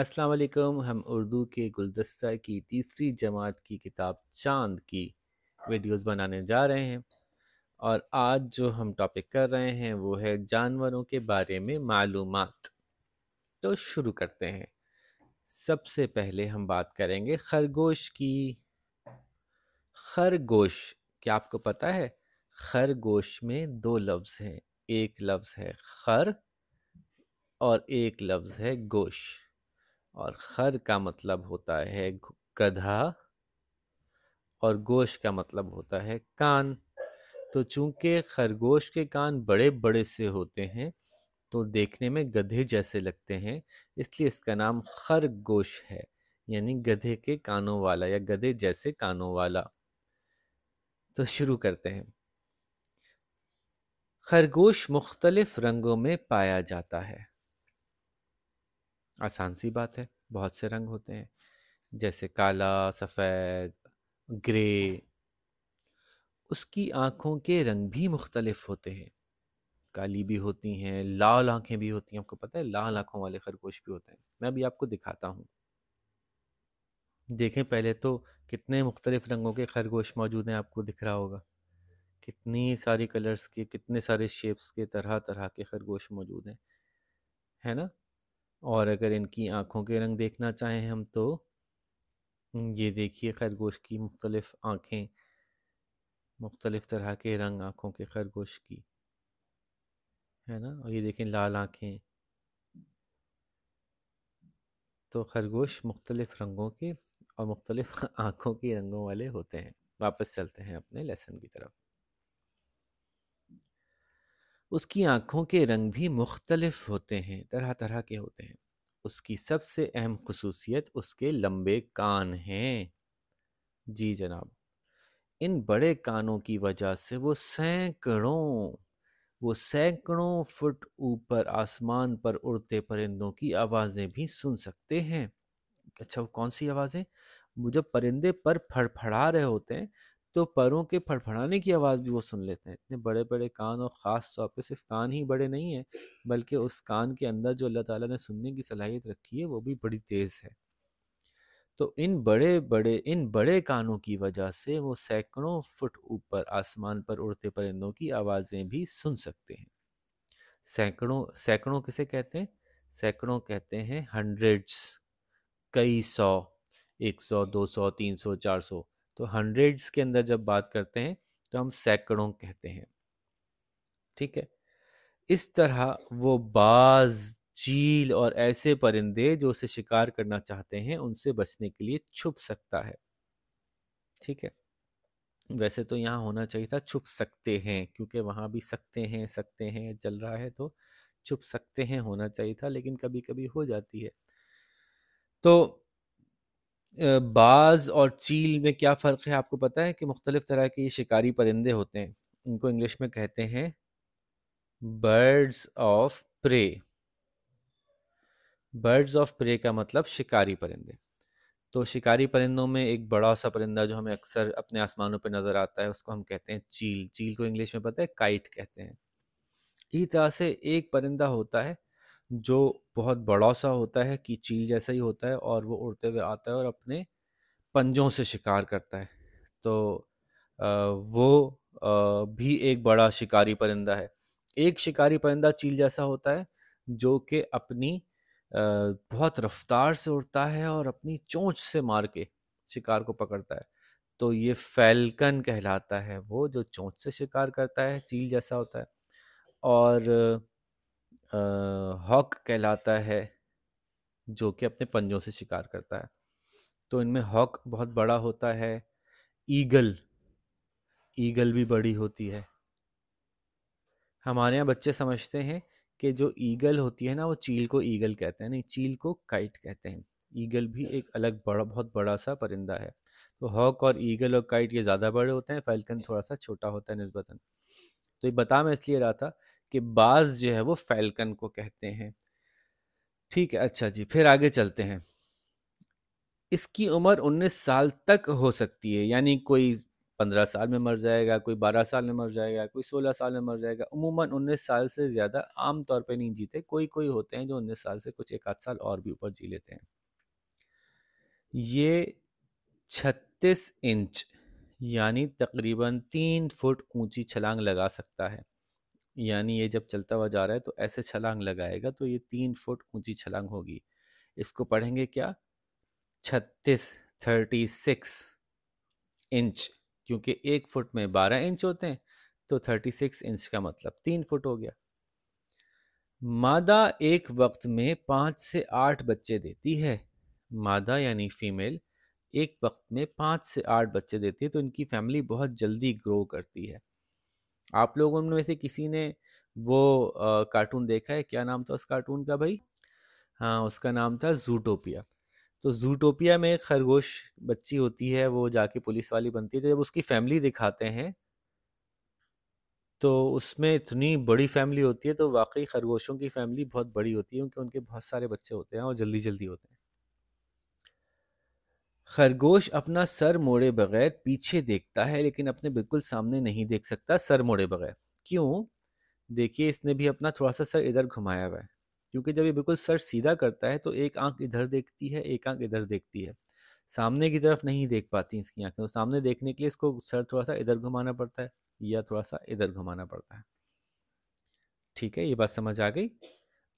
अस्सलाम वालेकुम हम उर्दू के गुलदस्ता की तीसरी जमात की किताब चांद की वीडियोस बनाने जा रहे हैं और आज जो हम टॉपिक कर रहे हैं वो है जानवरों के बारे में मालूम तो शुरू करते हैं सबसे पहले हम बात करेंगे खरगोश की खरगोश क्या आपको पता है खरगोश में दो लफ्ज़ हैं एक लफ्ज़ है खर और एक लफ्ज़ है गोश और खर का मतलब होता है गधा और गोश का मतलब होता है कान तो चूंकि खरगोश के कान बड़े बड़े से होते हैं तो देखने में गधे जैसे लगते हैं इसलिए इसका नाम खरगोश है यानी गधे के कानों वाला या गधे जैसे कानों वाला तो शुरू करते हैं खरगोश मुख्तलिफ रंगों में पाया जाता है आसान सी बात है बहुत से रंग होते हैं जैसे काला सफ़ेद ग्रे उसकी आँखों के रंग भी मुख्तलिफ होते हैं काली भी होती हैं लाल आँखें भी होती हैं आपको पता है लाल आँखों वाले खरगोश भी होते हैं मैं अभी आपको दिखाता हूँ देखें पहले तो कितने मुख्तलिफ़ रंगों के खरगोश मौजूद हैं आपको दिख रहा होगा कितनी सारी कलर्स के कितने सारे शेप्स के तरह तरह के खरगोश मौजूद हैं है ना और अगर इनकी आँखों के रंग देखना चाहें हम तो ये देखिए खरगोश की मुख्तलिफ आँखें मुख्तलिफ़ तरह के रंग आँखों के खरगोश की है ना और ये देखें लाल आँखें तो खरगोश मुख्तलिफ़ रंगों के और मुख्तलिफ़ आँखों के रंगों वाले होते हैं वापस चलते हैं अपने लेसन की तरफ उसकी आँखों के रंग भी मुख्तलफ होते हैं तरह तरह के होते हैं उसकी सबसे अहम खसूसियत उसके लंबे कान हैं जी जनाब इन बड़े कानों की वजह से वो सैकड़ों वो सैकड़ों फुट ऊपर आसमान पर उड़ते परिंदों की आवाज़ें भी सुन सकते हैं अच्छा वो कौन सी आवाज़ें वो जब परिंदे पर फड़फड़ा रहे होते हैं तो परों के फड़फड़ाने की आवाज़ भी वो सुन लेते हैं इतने बड़े बड़े कान और ख़ास तौर पर सिर्फ कान ही बड़े नहीं हैं बल्कि उस कान के अंदर जो अल्लाह ताला ने सुनने की सलाहियत रखी है वो भी बड़ी तेज़ है तो इन बड़े बड़े इन बड़े कानों की वजह से वो सैकड़ों फुट ऊपर आसमान पर उड़ते परिंदों की आवाज़ें भी सुन सकते हैं सैकड़ों सैकड़ों किसे कहते हैं सैकड़ों कहते हैं हंड्रेड्स कई सौ एक सौ दो सौ तीन सौ चार सौ तो हंड्रेड्स के अंदर जब बात करते हैं तो हम सैकड़ों कहते हैं ठीक है इस तरह वो बाज चील और ऐसे परिंदे जो उसे शिकार करना चाहते हैं उनसे बचने के लिए छुप सकता है ठीक है वैसे तो यहाँ होना चाहिए था छुप सकते हैं क्योंकि वहाँ भी सकते हैं सकते हैं चल रहा है तो छुप सकते हैं होना चाहिए था लेकिन कभी कभी हो जाती है तो बाज़ और चील में क्या फ़र्क है, आपको पता है कि मुख्तलिफ़ तरह के ये शिकारी परिंदे होते हैं। इनको इंग्लिश में कहते हैं birds of prey. Birds of prey का मतलब शिकारी परिंदे। तो शिकारी परिंदों में एक बड़ा-सा परिंदा जो हमें अक्सर अपने आसमानों पर नज़र आता है, उसको हम कहते हैं चील। चील को इंग्लिश में पता है काइट कहते हैं। इसी तरह से एक परिंदा होता है जो बहुत बड़ा सा होता है कि चील जैसा ही होता है और वो उड़ते हुए आता है और अपने पंजों से शिकार करता है तो वो भी एक बड़ा शिकारी परिंदा है एक शिकारी परिंदा चील जैसा होता है जो कि अपनी बहुत रफ्तार से उड़ता है और अपनी चोंच से मार के शिकार को पकड़ता है तो ये फैलकन कहलाता है वो जो चोंच से शिकार करता है चील जैसा होता है और हॉक कहलाता है जो कि अपने पंजों से शिकार करता है तो इनमें हॉक बहुत बड़ा होता है ईगल ईगल भी बड़ी होती है हमारे यहाँ बच्चे समझते हैं कि जो ईगल होती है ना वो चील को ईगल कहते हैं नहीं चील को काइट कहते हैं ईगल भी एक अलग बड़ा बहुत बड़ा सा परिंदा है तो हॉक और ईगल और काइट ये ज़्यादा बड़े होते हैं फैल्कन थोड़ा सा छोटा होता है नस्बता तो ये बता मैं इसलिए रहा था के बाज जो है वो फैल्कन को कहते हैं ठीक है अच्छा जी फिर आगे चलते हैं इसकी उम्र 19 साल तक हो सकती है यानी कोई 15 साल में मर जाएगा कोई 12 साल में मर जाएगा कोई 16 साल में मर जाएगा उमूमन 19 साल से ज़्यादा आम तौर पे नहीं जीते कोई कोई होते हैं जो 19 साल से कुछ एक आध साल और भी ऊपर जी लेते हैं ये 36 इंच यानी तकरीबन तीन फुट ऊंची छलांग लगा सकता है यानी ये जब चलता हुआ जा रहा है तो ऐसे छलांग लगाएगा तो ये तीन फुट ऊंची छलांग होगी इसको पढ़ेंगे क्या छत्तीस थर्टी सिक्स इंच क्योंकि एक फुट में बारह इंच होते हैं तो थर्टी सिक्स इंच का मतलब तीन फुट हो गया मादा एक वक्त में पाँच से आठ बच्चे देती है मादा यानी फीमेल एक वक्त में पाँच से आठ बच्चे देती है तो इनकी फैमिली बहुत जल्दी ग्रो करती है आप लोगों में से किसी ने वो आ, कार्टून देखा है क्या नाम था उस कार्टून का भाई हाँ उसका नाम था जूटोपिया तो जूटोपिया में खरगोश बच्ची होती है वो जाके पुलिस वाली बनती है तो जब उसकी फैमिली दिखाते हैं तो उसमें इतनी बड़ी फैमिली होती है तो वाकई खरगोशों की फैमिली बहुत बड़ी होती है क्योंकि उनके बहुत सारे बच्चे होते हैं और जल्दी जल्दी होते हैं खरगोश अपना सर मोड़े बगैर पीछे देखता है लेकिन अपने बिल्कुल सामने नहीं देख सकता सर मोड़े बगैर क्यों देखिए इसने भी अपना थोड़ा सा सर इधर घुमाया हुआ है क्योंकि जब ये बिल्कुल सर सीधा करता है तो एक आंख इधर देखती है एक आंख इधर देखती है सामने की तरफ नहीं देख पाती इसकी आंखें तो सामने देखने के लिए इसको सर थोड़ा सा इधर घुमाना पड़ता है या थोड़ा सा इधर घुमाना पड़ता है ठीक है ये बात समझ आ गई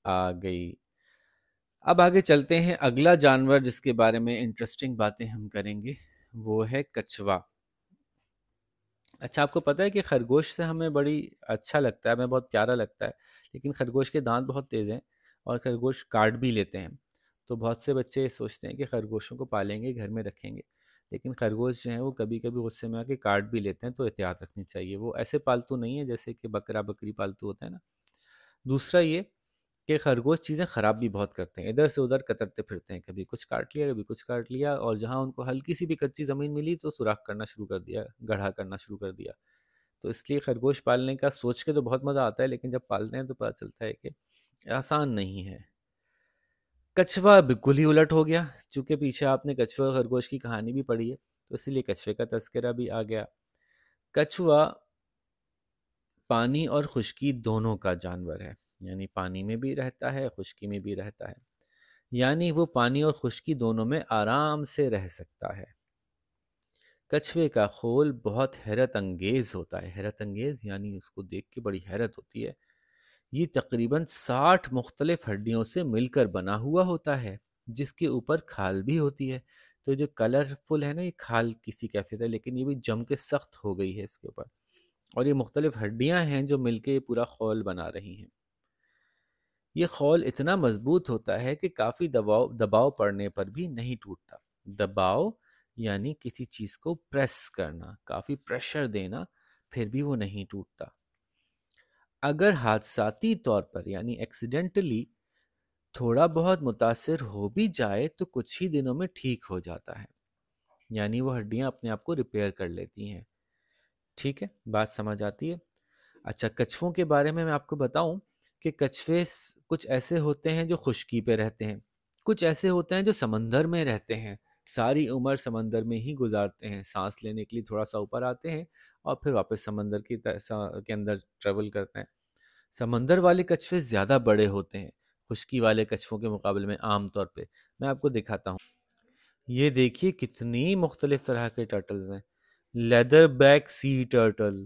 आ गई अब आगे चलते हैं अगला जानवर जिसके बारे में इंटरेस्टिंग बातें हम करेंगे वो है कछुआ अच्छा आपको पता है कि खरगोश से हमें बड़ी अच्छा लगता है हमें बहुत प्यारा लगता है लेकिन खरगोश के दांत बहुत तेज़ हैं और खरगोश काट भी लेते हैं तो बहुत से बच्चे सोचते हैं कि खरगोशों को पालेंगे घर में रखेंगे लेकिन खरगोश जो है वो कभी कभी गुस्से में आके काट भी लेते हैं तो एहतियात रखनी चाहिए वो ऐसे पालतू नहीं है जैसे कि बकरा बकरी पालतू होता है ना दूसरा ये कि खरगोश चीज़ें ख़राब भी बहुत करते हैं इधर से उधर कतरते फिरते हैं कभी कुछ काट लिया कभी कुछ काट लिया और जहाँ उनको हल्की सी भी कच्ची ज़मीन मिली तो सुराख करना शुरू कर दिया गढ़ा करना शुरू कर दिया तो इसलिए खरगोश पालने का सोच के तो बहुत मज़ा आता है लेकिन जब पालते हैं तो पता चलता है कि आसान नहीं है कछुआ बिल्कुल ही उलट हो गया चूँकि पीछे आपने कछुआ खरगोश की कहानी भी पढ़ी है तो इसीलिए कछुए का तस्करा भी आ गया कछुआ पानी और खुशकी दोनों का जानवर है यानी पानी में भी रहता है खुशकी में भी रहता है यानी वो पानी और खुशकी दोनों में आराम से रह सकता है कछुए का खोल बहुत हैरत अंगेज होता है हैरत अंगेज यानी उसको देख के बड़ी हैरत होती है ये तकरीबन साठ मुख्तलिफ हड्डियों से मिलकर बना हुआ होता है जिसके ऊपर खाल भी होती है तो जो कलरफुल है ना ये खाल किसी कैफे है लेकिन ये भी जम के सख्त हो गई है इसके ऊपर और ये मुख्तलिफ़ हड्डियाँ हैं जो मिल के पूरा खौल बना रही हैं ये खौल इतना मजबूत होता है कि काफ़ी दबाव दबाव पड़ने पर भी नहीं टूटता दबाव यानी किसी चीज़ को प्रेस करना काफ़ी प्रेशर देना फिर भी वो नहीं टूटता अगर हादसाती तौर पर यानी एक्सीडेंटली थोड़ा बहुत मुतासर हो भी जाए तो कुछ ही दिनों में ठीक हो जाता है यानी वो हड्डियाँ अपने आप को रिपेयर कर लेती हैं ठीक है बात समझ आती है अच्छा कछुओं के बारे में मैं आपको बताऊं कि कछुए कुछ ऐसे होते हैं जो खुशकी पे रहते हैं कुछ ऐसे होते हैं जो समंदर में रहते हैं सारी उम्र समंदर में ही गुजारते हैं सांस लेने के लिए थोड़ा सा ऊपर आते हैं और फिर वापस समंदर की के अंदर ट्रेवल करते हैं समंदर वाले कछुए ज़्यादा बड़े होते हैं खुशकी वाले कछुओं के मुकाबले में आम तौर पे मैं आपको दिखाता हूँ ये देखिए कितनी मुख्तलिफ तरह के टर्टल्स हैं leatherback sea turtle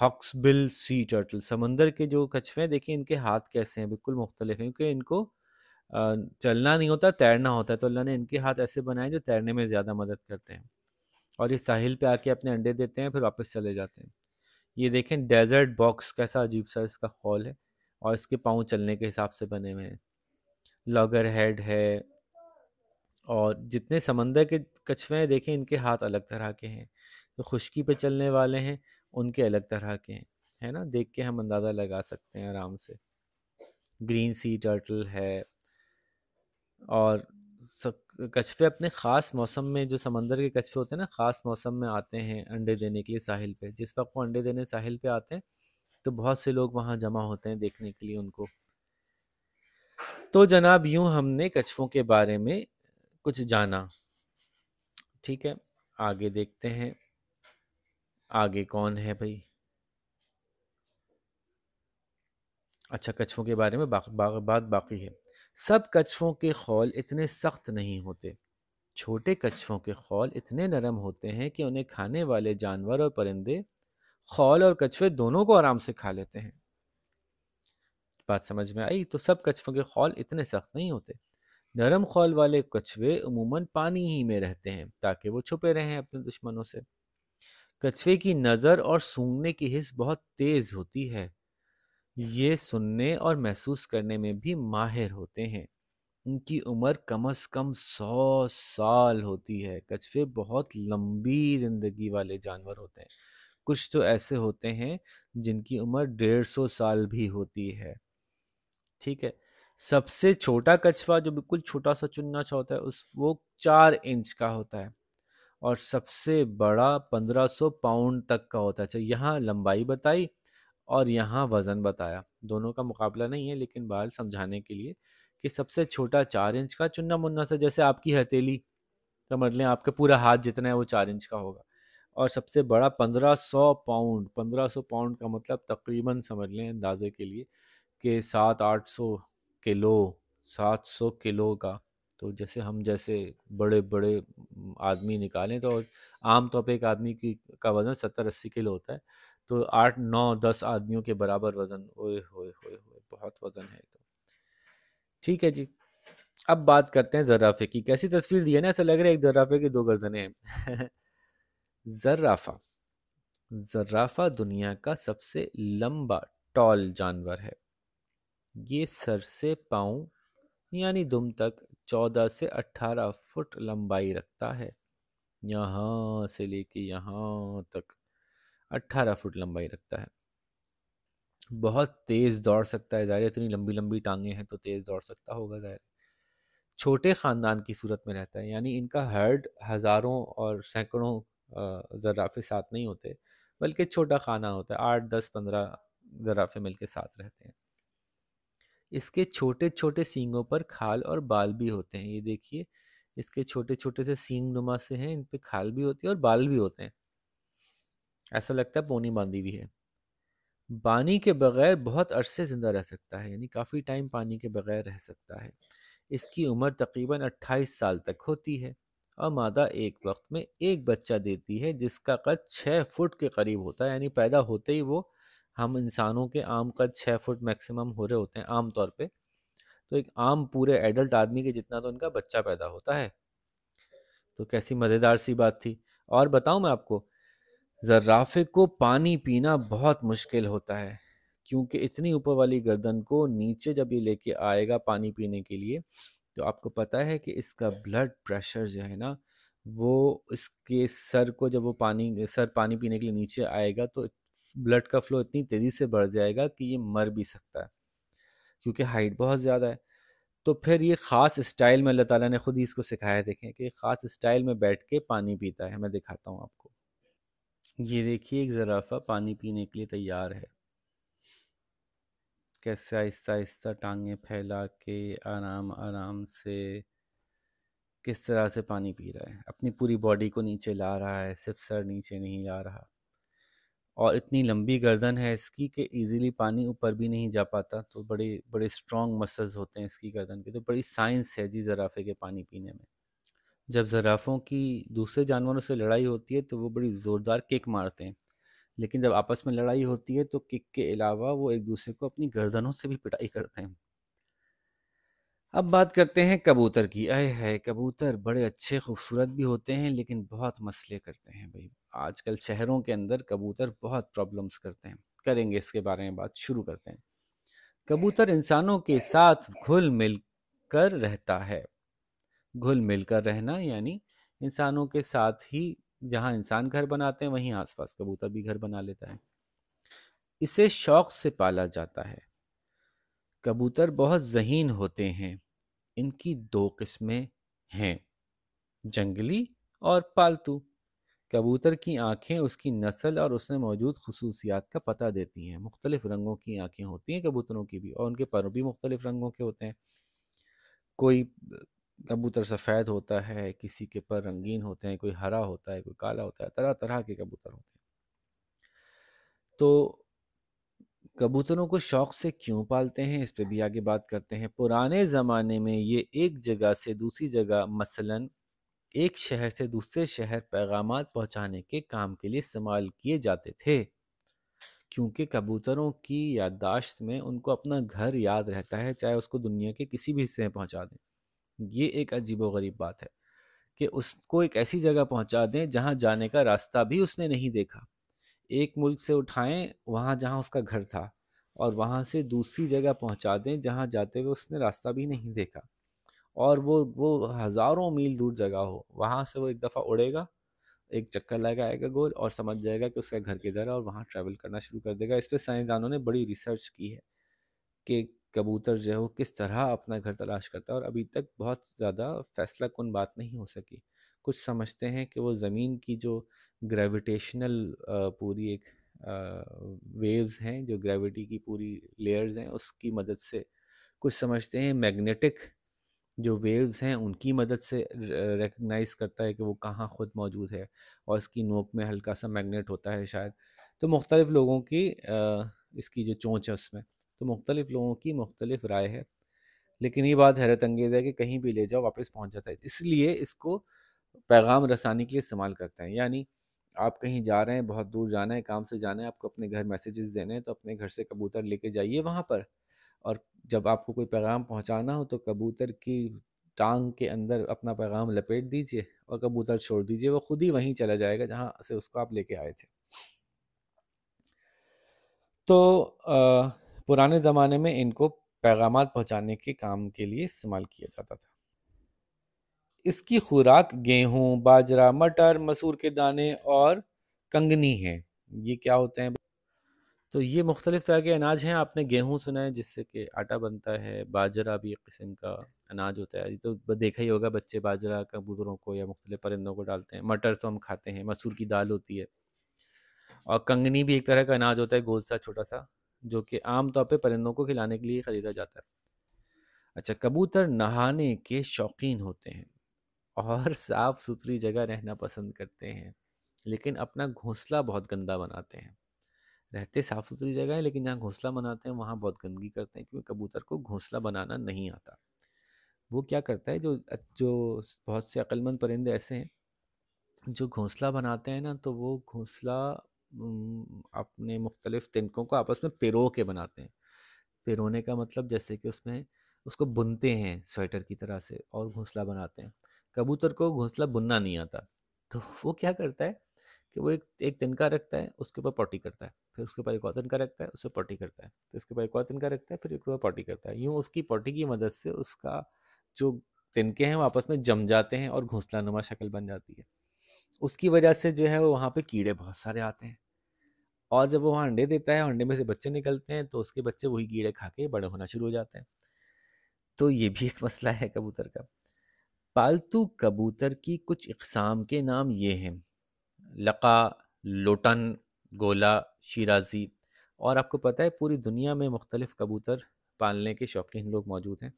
hawksbill sea turtle समंदर के जो कछुए देखिए इनके हाथ कैसे हैं बिल्कुल मुख्तलिफ हैं क्योंकि इनको चलना नहीं होता तैरना होता है तो अल्लाह ने इनके हाथ ऐसे बनाए जो तैरने में ज़्यादा मदद करते हैं और ये साहिल पे आके अपने अंडे देते हैं फिर वापस चले जाते हैं ये देखें डेजर्ट बॉक्स कैसा अजीब सा इसका हॉल है और इसके पाँव चलने के हिसाब से बने हुए हैं लॉगर हेड है और जितने समंदर के कछुए हैं देखें इनके हाथ अलग तरह के हैं जो खुश्की पे चलने वाले हैं उनके अलग तरह के हैं है ना देख के हम अंदाज़ा लगा सकते हैं आराम से ग्रीन सी टर्टल है और कछुए अपने ख़ास मौसम में जो समंदर के कछुए होते हैं ना ख़ास मौसम में आते हैं अंडे देने के लिए साहिल पे जिस वक्त वो अंडे देने साहिल पे आते हैं तो बहुत से लोग वहाँ जमा होते हैं देखने के लिए उनको तो जनाब यूं हमने कछुओं के बारे में कुछ जाना ठीक है आगे देखते हैं आगे कौन है भाई अच्छा कछुओं के बारे में बात बा, बा, बाकी है सब कछुओं के खौल इतने सख्त नहीं होते छोटे कछुओं के खौल इतने नरम होते हैं कि उन्हें खाने वाले जानवर और परिंदे खौल और कछुए दोनों को आराम से खा लेते हैं बात समझ में आई तो सब कछुओं के खौल इतने सख्त नहीं होते नरम खौल वाले कछुए उमूमन पानी ही में रहते हैं ताकि वो छुपे रहें अपने दुश्मनों से कछुए की नज़र और सूंघने की हिस्स बहुत तेज होती है ये सुनने और महसूस करने में भी माहिर होते हैं उनकी उम्र कम अज़ कम सौ साल होती है कछुए बहुत लंबी ज़िंदगी वाले जानवर होते हैं कुछ तो ऐसे होते हैं जिनकी उम्र डेढ़ सौ साल भी होती है ठीक है सबसे छोटा कछुआ जो बिल्कुल छोटा सा चुनना चाहता है उस वो चार इंच का होता है और सबसे बड़ा 1500 पाउंड तक का होता है अच्छा यहाँ लंबाई बताई और यहाँ वज़न बताया दोनों का मुकाबला नहीं है लेकिन बाल समझाने के लिए कि सबसे छोटा चार इंच का चुन्ना मुन्ना सा जैसे आपकी हथेली समझ लें आपका पूरा हाथ जितना है वो चार इंच का होगा और सबसे बड़ा पंद्रह सौ पाउंड पंद्रह सौ पाउंड का मतलब तकरीबन समझ लें अंदाजे के लिए कि सात आठ सौ किलो सात सौ किलो का तो जैसे हम जैसे बड़े बड़े आदमी निकालें तो आम तौर पर एक आदमी की का वज़न सत्तर अस्सी किलो होता है तो आठ नौ दस आदमियों के बराबर वज़न ओए होए होए होए बहुत वज़न है तो ठीक है जी अब बात करते हैं जराफे की कैसी तस्वीर दी है ना ऐसा लग रहा है एक जराफे की दो गर्दने हैं जर्राफा जर्राफा दुनिया का सबसे लंबा टॉल जानवर है ये सर से पाँव यानी दुम तक चौदह से अट्ठारह फुट लंबाई रखता है यहाँ से लेके यहाँ तक अट्ठारह फुट लंबाई रखता है बहुत तेज़ दौड़ सकता है ज़ाहिर इतनी लंबी लंबी टांगे हैं तो तेज़ दौड़ सकता होगा ज़ाहिर छोटे ख़ानदान की सूरत में रहता है यानी इनका हर्ड हज़ारों और सैकड़ों जराफे साथ नहीं होते बल्कि छोटा खाना होता है आठ दस पंद्रह जराफे मिल के साथ रहते हैं इसके छोटे छोटे सींगों पर खाल और बाल भी होते हैं ये देखिए इसके छोटे छोटे से सींग नुमा से हैं इन पे खाल भी होती है और बाल भी होते हैं ऐसा लगता है पोनी बांधी हुई है पानी के बगैर बहुत अरसे ज़िंदा रह सकता है यानी काफ़ी टाइम पानी के बगैर रह सकता है इसकी उम्र तकरीबन 28 साल तक होती है और मादा एक वक्त में एक बच्चा देती है जिसका कद छः फुट के करीब होता है यानी पैदा होते ही वो हम इंसानों के आम का छः फुट मैक्सिमम हो रहे होते हैं आम तौर पे तो एक आम पूरे एडल्ट आदमी के जितना तो इनका बच्चा पैदा होता है तो कैसी मज़ेदार सी बात थी और बताऊँ मैं आपको जर्राफे को पानी पीना बहुत मुश्किल होता है क्योंकि इतनी ऊपर वाली गर्दन को नीचे जब ये लेके आएगा पानी पीने के लिए तो आपको पता है कि इसका ब्लड प्रेशर जो है ना वो इसके सर को जब वो पानी सर पानी पीने के लिए नीचे आएगा तो ब्लड का फ्लो इतनी तेज़ी से बढ़ जाएगा कि ये मर भी सकता है क्योंकि हाइट बहुत ज़्यादा है तो फिर ये ख़ास स्टाइल में अल्लाह ताला ने ख़ुद ही इसको सिखाया देखें कि ख़ास स्टाइल में बैठ के पानी पीता है मैं दिखाता हूँ आपको ये देखिए एक ज़राफ़ा पानी पीने के लिए तैयार है कैसे आहिस्ता आहिस्ता टांगें फैला के आराम आराम से किस तरह से पानी पी रहा है अपनी पूरी बॉडी को नीचे ला रहा है सिर्फ सर नीचे नहीं ला रहा और इतनी लंबी गर्दन है इसकी कि इजीली पानी ऊपर भी नहीं जा पाता तो बड़े बड़े स्ट्रॉन्ग मसल्स होते हैं इसकी गर्दन के तो बड़ी साइंस है जी जराफ़े के पानी पीने में जब जराफ़ों की दूसरे जानवरों से लड़ाई होती है तो वो बड़ी ज़ोरदार किक मारते हैं लेकिन जब आपस में लड़ाई होती है तो किक के अलावा वो एक दूसरे को अपनी गर्दनों से भी पिटाई करते हैं अब बात करते हैं कबूतर की अय है कबूतर बड़े अच्छे खूबसूरत भी होते हैं लेकिन बहुत मसले करते हैं भाई आजकल शहरों के अंदर कबूतर बहुत प्रॉब्लम्स करते हैं करेंगे इसके बारे में बात शुरू करते हैं कबूतर इंसानों के साथ घुल मिल कर रहता है घुल मिल कर रहना यानी इंसानों के साथ ही जहाँ इंसान घर बनाते हैं वहीं आसपास कबूतर भी घर बना लेता है इसे शौक से पाला जाता है कबूतर बहुत जहीन होते हैं इनकी दो किस्में हैं जंगली और पालतू कबूतर की आँखें उसकी नस्ल और उसमें मौजूद खसूसियात का पता देती हैं मुख्तलिफ़ रंगों की आँखें होती हैं कबूतरों की भी और उनके पर भी मुख्तलिफ़ रंगों के होते हैं कोई कबूतर सफ़ेद होता है किसी के पर रंगीन होते हैं कोई हरा होता है कोई काला होता है तरह तरह के कबूतर होते हैं तो कबूतरों को शौक़ से क्यों पालते हैं इस पर भी आगे बात करते हैं पुराने ज़माने में ये एक जगह से दूसरी जगह मसलन एक शहर से दूसरे शहर पैगाम पहुंचाने के काम के लिए इस्तेमाल किए जाते थे क्योंकि कबूतरों की याददाश्त में उनको अपना घर याद रहता है चाहे उसको दुनिया के किसी भी हिस्से में पहुंचा दें ये एक अजीब गरीब बात है कि उसको एक ऐसी जगह पहुंचा दें जहां जाने का रास्ता भी उसने नहीं देखा एक मुल्क से उठाएं वहां जहां उसका घर था और वहां से दूसरी जगह पहुंचा दें जहां जाते हुए उसने रास्ता भी नहीं देखा और वो वो हज़ारों मील दूर जगह हो वहाँ से वो एक दफ़ा उड़ेगा एक चक्कर लगाएगा गोल और समझ जाएगा कि उसका घर किधर है और वहाँ ट्रैवल करना शुरू कर देगा इस पर साइंसदानों ने बड़ी रिसर्च की है कि कबूतर जो है वो किस तरह अपना घर तलाश करता है और अभी तक बहुत ज़्यादा फैसला कन बात नहीं हो सकी कुछ समझते हैं कि वो ज़मीन की जो ग्रेविटेशनल पूरी एक वेव्स हैं जो ग्रेविटी की पूरी लेयर्स हैं उसकी मदद से कुछ समझते हैं मैग्नेटिक जो वेव्स हैं उनकी मदद से रिकगनाइज करता है कि वो कहाँ ख़ुद मौजूद है और इसकी नोक में हल्का सा मैग्नेट होता है शायद तो मुख्तलिफ़ लोगों की इसकी जो चोंच है उसमें तो मुख्तलिफ़ लोगों की मुख्तलिफ़ राय है लेकिन ये बात हैरत अंगेज़ है कि कहीं भी ले जाओ वापस पहुँच जाता है इसलिए इसको पैगाम रसानी के लिए इस्तेमाल करते हैं यानी आप कहीं जा रहे हैं बहुत दूर जाना है काम से जाना है आपको अपने घर मैसेजेस देने हैं तो अपने घर से कबूतर लेके जाइए वहाँ पर और जब आपको कोई पैगाम पहुंचाना हो तो कबूतर की टांग के अंदर अपना पैगाम लपेट दीजिए और कबूतर छोड़ दीजिए वो खुद ही वहीं चला जाएगा जहां से उसको आप लेके आए थे तो आ, पुराने ज़माने में इनको पैगाम पहुँचाने के काम के लिए इस्तेमाल किया जाता था इसकी खुराक गेहूँ बाजरा मटर मसूर के दाने और कंगनी है ये क्या होते हैं तो ये मुख्तलिफ़ तरह के अनाज हैं आपने गेहूँ सुना है जिससे कि आटा बनता है बाजरा भी एक किस्म का अनाज होता है तो देखा ही होगा बच्चे बाजरा कबूतरों को या मुख्तलिफ परिंदों को डालते हैं मटर तो हम खाते हैं मसूर की दाल होती है और कंगनी भी एक तरह का अनाज होता है गोल सा छोटा सा जो कि आमतौर पर परिंदों को खिलाने के लिए ख़रीदा जाता है अच्छा कबूतर नहाने के शौकीन होते हैं और साफ़ सुथरी जगह रहना पसंद करते हैं लेकिन अपना घोंसला बहुत गंदा बनाते हैं रहते साफ़ सुथरी जगह है लेकिन जहाँ घोंसला बनाते हैं वहाँ बहुत गंदगी करते हैं क्योंकि कबूतर को घोंसला बनाना नहीं आता वो क्या करता है जो जो बहुत से अक्लमंद परिंदे ऐसे हैं जो घोंसला बनाते हैं ना तो वो घोंसला अपने मुख्तलिफ़ तिनकों को आपस में पिरो के बनाते हैं पिरोने का मतलब जैसे कि उसमें उसको बुनते हैं स्वेटर की तरह से और घोंसला बनाते हैं कबूतर को घोंसला बुनना नहीं आता तो वो क्या करता है कि वो एक एक तिनका रखता है उसके ऊपर पॉटी करता है फिर उसके ऊपर एक और तिनका रखता है उससे पॉटी करता है फिर उसके ऊपर एक और तिनका रखता है फिर उसके ऊपर पॉटी करता है यूँ उसकी पॉटी की मदद से उसका जो तिनके हैं वो आपस में जम जाते हैं और घोंसला नुमा शक्ल बन जाती है उसकी वजह से जो है वो वहाँ पर कीड़े बहुत सारे आते हैं और जब वो वहाँ अंडे देता है अंडे में से बच्चे निकलते हैं तो उसके बच्चे वही कीड़े खा के बड़े होना शुरू हो जाते हैं तो ये भी एक मसला है कबूतर का पालतू कबूतर की कुछ इकसाम के नाम ये हैं लका लोटन गोला शराजी और आपको पता है पूरी दुनिया में मुख्तलिफ़ कबूतर पालने के शौकीन लोग मौजूद हैं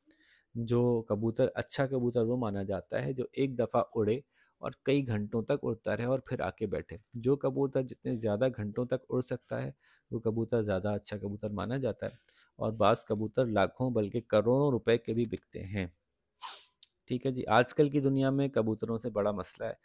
जो कबूतर अच्छा कबूतर वो माना जाता है जो एक दफ़ा उड़े और कई घंटों तक उड़ता रहे और फिर आके बैठे जो कबूतर जितने ज़्यादा घंटों तक उड़ सकता है वो कबूतर ज़्यादा अच्छा कबूतर माना जाता है और बास कबूतर लाखों बल्कि करोड़ों रुपए के भी बिकते हैं ठीक है जी आजकल की दुनिया में कबूतरों से बड़ा मसला है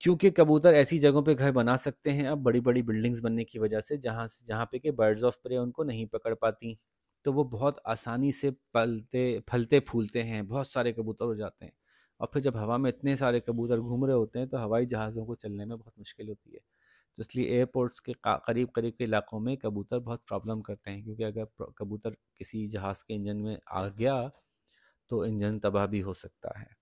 क्योंकि कबूतर ऐसी जगहों पे घर बना सकते हैं अब बड़ी बड़ी बिल्डिंग्स बनने की वजह से जहाँ से जहाँ पे के बर्ड्स ऑफ प्रे उनको नहीं पकड़ पाती तो वो बहुत आसानी से पलते फलते फूलते हैं बहुत सारे कबूतर हो जाते हैं और फिर जब हवा में इतने सारे कबूतर घूम रहे होते हैं तो हवाई जहाज़ों को चलने में बहुत मुश्किल होती है तो इसलिए एयरपोर्ट्स के करीब करीब के इलाकों में कबूतर बहुत प्रॉब्लम करते हैं क्योंकि अगर कबूतर किसी जहाज़ के इंजन में आ गया तो इंजन तबाह भी हो सकता है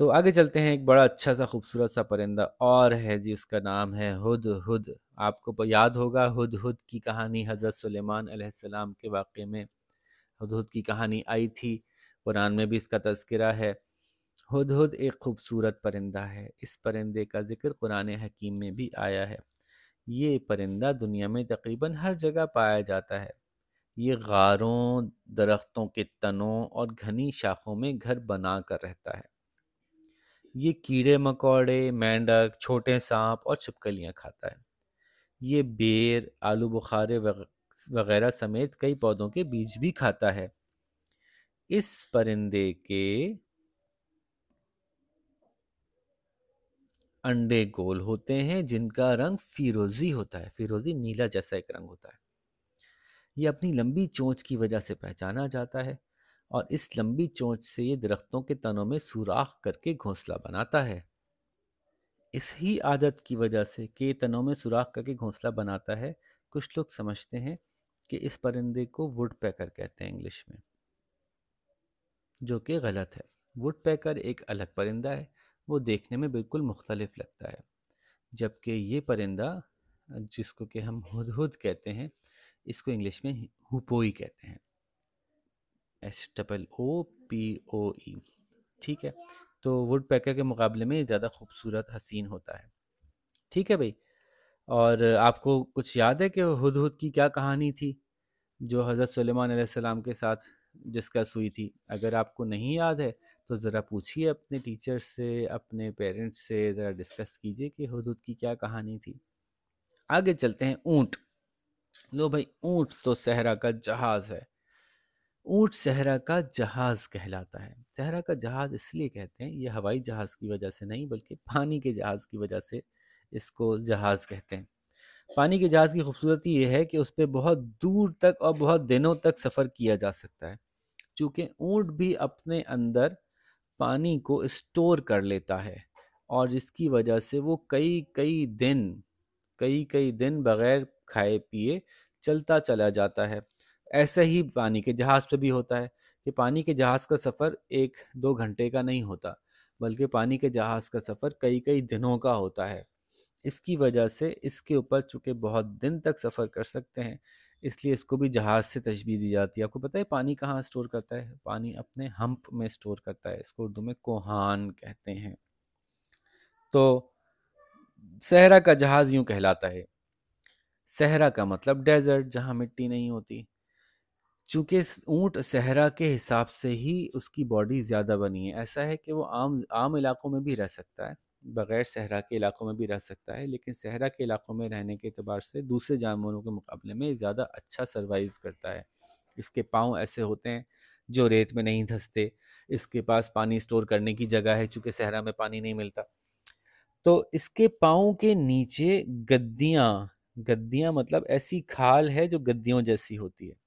तो आगे चलते हैं एक बड़ा अच्छा सा खूबसूरत सा परिंदा और है जी उसका नाम है हुद हुद आपको याद होगा हुद हुद की कहानी हज़रत सुलेमान सलेमान के वाक़े में हुद हुद की कहानी आई थी कुरान में भी इसका तस्करा है हुद हुद एक खूबसूरत परिंदा है इस परिंदे का जिक्र कुरान हकीम में भी आया है ये परिंदा दुनिया में तकरीबन हर जगह पाया जाता है ये गारों दरख्तों के तनों और घनी शाखों में घर बना कर रहता है ये कीड़े मकोड़े मेंढक छोटे सांप और छिपकलियाँ खाता है ये बेर आलू बुखारे वगैरह समेत कई पौधों के बीज भी खाता है इस परिंदे के अंडे गोल होते हैं जिनका रंग फिरोजी होता है फिरोजी नीला जैसा एक रंग होता है यह अपनी लंबी चोंच की वजह से पहचाना जाता है और इस लंबी चोंच से ये दरख्तों के तनों में सुराख करके घोंसला बनाता है इस ही आदत की वजह से कि तनों में सुराख करके घोंसला बनाता है कुछ लोग समझते हैं कि इस परिंदे को वुड पैकर कहते हैं इंग्लिश में जो कि गलत है वुड पैकर एक अलग परिंदा है वो देखने में बिल्कुल मुख्तलिफ लगता है जबकि ये परिंदा जिसको कि हम हद हद कहते हैं इसको इंग्लिश में हुपोई कहते हैं S double O P O E ठीक है तो वुड पैकर के मुकाबले में ज़्यादा खूबसूरत हसीन होता है ठीक है भाई और आपको कुछ याद है कि हद हद की क्या कहानी थी जो हज़रत सलेमान सलाम के साथ डिस्कस हुई थी अगर आपको नहीं याद है तो ज़रा पूछिए अपने टीचर से अपने पेरेंट्स से ज़रा डिस्कस कीजिए कि हद हद की क्या कहानी थी आगे चलते हैं ऊँट लो भाई ऊँट तो सहरा का जहाज़ है ऊँट सहरा का जहाज़ कहलाता है सहरा का जहाज़ इसलिए कहते हैं ये हवाई जहाज़ की वजह से नहीं बल्कि पानी के जहाज़ की वजह से इसको जहाज़ कहते हैं पानी के जहाज़ की खूबसूरती ये है कि उस पर बहुत दूर तक और बहुत दिनों तक सफ़र किया जा सकता है चूँकि ऊँट भी अपने अंदर पानी को स्टोर कर लेता है और जिसकी वजह से वो कई कई दिन कई कई दिन बग़ैर खाए पिए चलता चला जाता है ऐसे ही पानी के जहाज़ पर भी होता है कि पानी के जहाज़ का सफ़र एक दो घंटे का नहीं होता बल्कि पानी के जहाज़ का सफ़र कई कई दिनों का होता है इसकी वजह से इसके ऊपर चूँकि बहुत दिन तक सफ़र कर सकते हैं इसलिए इसको भी जहाज़ से तशबी दी जाती है आपको पता है पानी कहाँ स्टोर करता है पानी अपने हम्प में स्टोर करता है इसको उर्दू में कोहान कहते हैं तो सहरा का जहाज़ यूँ कहलाता है सहरा का मतलब डेजर्ट जहाँ मिट्टी नहीं होती चूँकि ऊँट सहरा के हिसाब से ही उसकी बॉडी ज़्यादा बनी है ऐसा है कि वो आम आम इलाकों में भी रह सकता है बग़ैर सहरा के इलाकों में भी रह सकता है लेकिन सहरा के इलाकों में रहने के अतबार से दूसरे जानवरों के मुकाबले में ज़्यादा अच्छा सर्वाइव करता है इसके पाँव ऐसे होते हैं जो रेत में नहीं धंसते इसके पास पानी स्टोर करने की जगह है चूँकि सहरा में पानी नहीं मिलता तो इसके पाँव के नीचे गद्दियाँ गद्दियाँ मतलब ऐसी खाल है जो गद्दियों जैसी होती है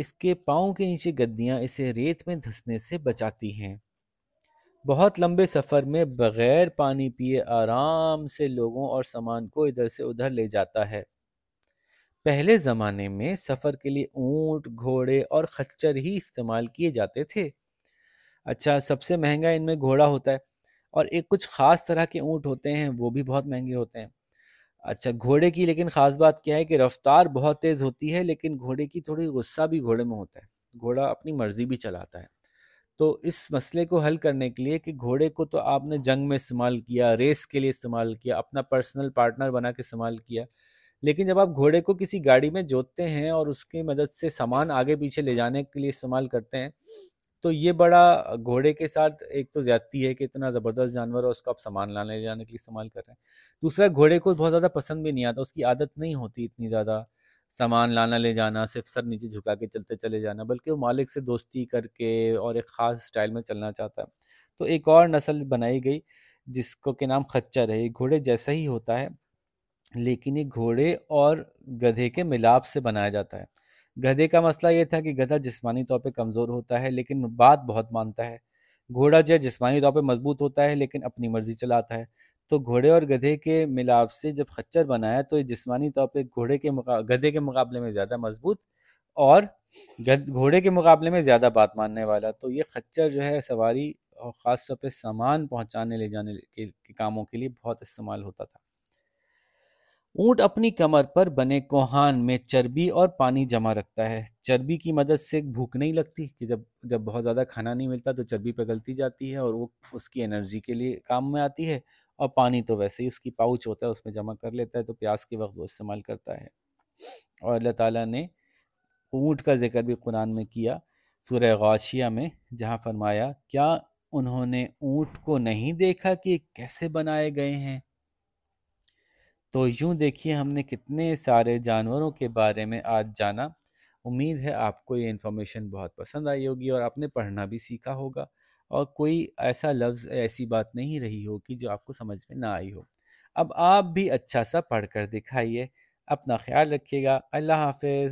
इसके पाँव के नीचे गद्दियाँ इसे रेत में धंसने से बचाती हैं बहुत लंबे सफ़र में बग़ैर पानी पिए आराम से लोगों और सामान को इधर से उधर ले जाता है पहले ज़माने में सफ़र के लिए ऊँट घोड़े और खच्चर ही इस्तेमाल किए जाते थे अच्छा सबसे महंगा इनमें घोड़ा होता है और एक कुछ ख़ास तरह के ऊँट होते हैं वो भी बहुत महंगे होते हैं अच्छा घोड़े की लेकिन ख़ास बात क्या है कि रफ्तार बहुत तेज़ होती है लेकिन घोड़े की थोड़ी गुस्सा भी घोड़े में होता है घोड़ा अपनी मर्ज़ी भी चलाता है तो इस मसले को हल करने के लिए कि घोड़े को तो आपने जंग में इस्तेमाल किया रेस के लिए इस्तेमाल किया अपना पर्सनल पार्टनर बना के इस्तेमाल किया लेकिन जब आप घोड़े को किसी गाड़ी में जोतते हैं और उसकी मदद से सामान आगे पीछे ले जाने के लिए इस्तेमाल करते हैं तो ये बड़ा घोड़े के साथ एक तो ज्यादती है कि इतना ज़बरदस्त जानवर है उसको आप सामान लाने जाने के लिए इस्तेमाल कर रहे हैं दूसरा घोड़े को बहुत ज़्यादा पसंद भी नहीं आता उसकी आदत नहीं होती इतनी ज़्यादा सामान लाना ले जाना सिर्फ सर नीचे झुका के चलते चले जाना बल्कि वो मालिक से दोस्ती करके और एक ख़ास स्टाइल में चलना चाहता है तो एक और नस्ल बनाई गई जिसको के नाम खच्चर है ये घोड़े जैसा ही होता है लेकिन ये घोड़े और गधे के मिलाप से बनाया जाता है गधे का मसला यह था कि गधा जिस्मानी तौर पर कमज़ोर होता है लेकिन बात बहुत मानता है घोड़ा जो जिस्मानी तौर पर मजबूत होता है लेकिन अपनी मर्जी चलाता है तो घोड़े और गधे के मिलाप से जब खच्चर बनाया तो जिस्मानी तौर पर घोड़े के गधे के मुकाबले में ज़्यादा मजबूत और घोड़े के मुकाबले में ज़्यादा बात मानने वाला तो ये खच्चर जो है सवारी और ख़ास तौर पर सामान पहुँचाने ले जाने के, के कामों के लिए बहुत इस्तेमाल होता था ऊंट अपनी कमर पर बने कोहान में चर्बी और पानी जमा रखता है चर्बी की मदद से भूख नहीं लगती कि जब जब बहुत ज़्यादा खाना नहीं मिलता तो चर्बी पिघलती जाती है और वो उसकी एनर्जी के लिए काम में आती है और पानी तो वैसे ही उसकी पाउच होता है उसमें जमा कर लेता है तो प्यास के वक्त वो इस्तेमाल करता है और अल्लाह ताला ने ऊँट का जिक्र भी कुरान में किया सूर्य गाशिया में जहाँ फरमाया क्या उन्होंने ऊँट को नहीं देखा कि कैसे बनाए गए हैं तो यूं देखिए हमने कितने सारे जानवरों के बारे में आज जाना उम्मीद है आपको ये इन्फॉर्मेशन बहुत पसंद आई होगी और आपने पढ़ना भी सीखा होगा और कोई ऐसा लफ्ज़ ऐसी बात नहीं रही होगी जो आपको समझ में ना आई हो अब आप भी अच्छा सा पढ़ कर दिखाइए अपना ख्याल रखिएगा अल्लाह हाफिज़